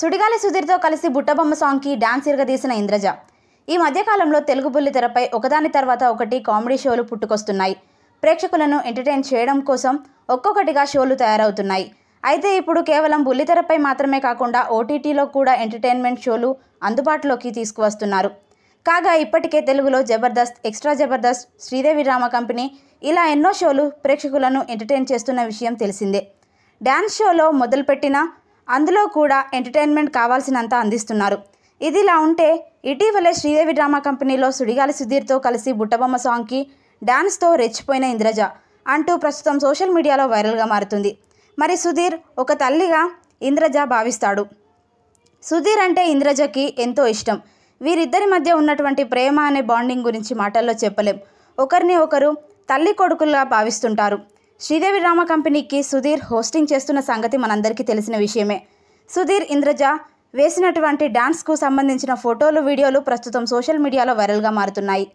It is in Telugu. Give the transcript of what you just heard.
సుడిగాలి సుధీర్తో కలిసి బుట్టబొమ్మ సాంగ్కి డాన్స్ ఇరగదీసిన ఇంద్రజ ఈ మధ్యకాలంలో తెలుగు బుల్లి తెరపై ఒకదాని తర్వాత ఒకటి కామెడీ షోలు పుట్టుకొస్తున్నాయి ప్రేక్షకులను ఎంటర్టైన్ చేయడం కోసం ఒక్కొక్కటిగా షోలు తయారవుతున్నాయి అయితే ఇప్పుడు కేవలం బుల్లితెరపై మాత్రమే కాకుండా ఓటీటీలో కూడా ఎంటర్టైన్మెంట్ షోలు అందుబాటులోకి తీసుకువస్తున్నారు కాగా ఇప్పటికే తెలుగులో జబర్దస్త్ ఎక్స్ట్రా జబర్దస్త్ శ్రీదేవి రామ కంపెనీ ఇలా ఎన్నో షోలు ప్రేక్షకులను ఎంటర్టైన్ చేస్తున్న విషయం తెలిసిందే డ్యాన్స్ షోలో మొదలుపెట్టిన అందులో కూడా ఎంటర్టైన్మెంట్ కావాల్సినంత అందిస్తున్నారు ఇదిలా ఉంటే ఇటీవలే శ్రీదేవి డ్రామా కంపెనీలో సుడిగాలి సుధీర్తో కలిసి బుట్టబొమ్మ సాంగ్కి డాన్స్తో రెచ్చిపోయిన ఇంద్రజ అంటూ ప్రస్తుతం సోషల్ మీడియాలో వైరల్గా మారుతుంది మరి సుధీర్ ఒక తల్లిగా ఇంద్రజ భావిస్తాడు సుధీర్ అంటే ఇంద్రజకి ఎంతో ఇష్టం వీరిద్దరి మధ్య ఉన్నటువంటి ప్రేమ అనే బాండింగ్ గురించి మాటల్లో చెప్పలేం ఒకరిని ఒకరు తల్లి కొడుకుల్లా భావిస్తుంటారు శ్రీదేవి డ్రామా కంపెనీకి సుధీర్ హోస్టింగ్ చేస్తున్న సంగతి మనందరికీ తెలిసిన విషయమే సుధీర్ ఇంద్రజ వేసినటువంటి డాన్స్కు సంబంధించిన ఫోటోలు వీడియోలు ప్రస్తుతం సోషల్ మీడియాలో వైరల్గా మారుతున్నాయి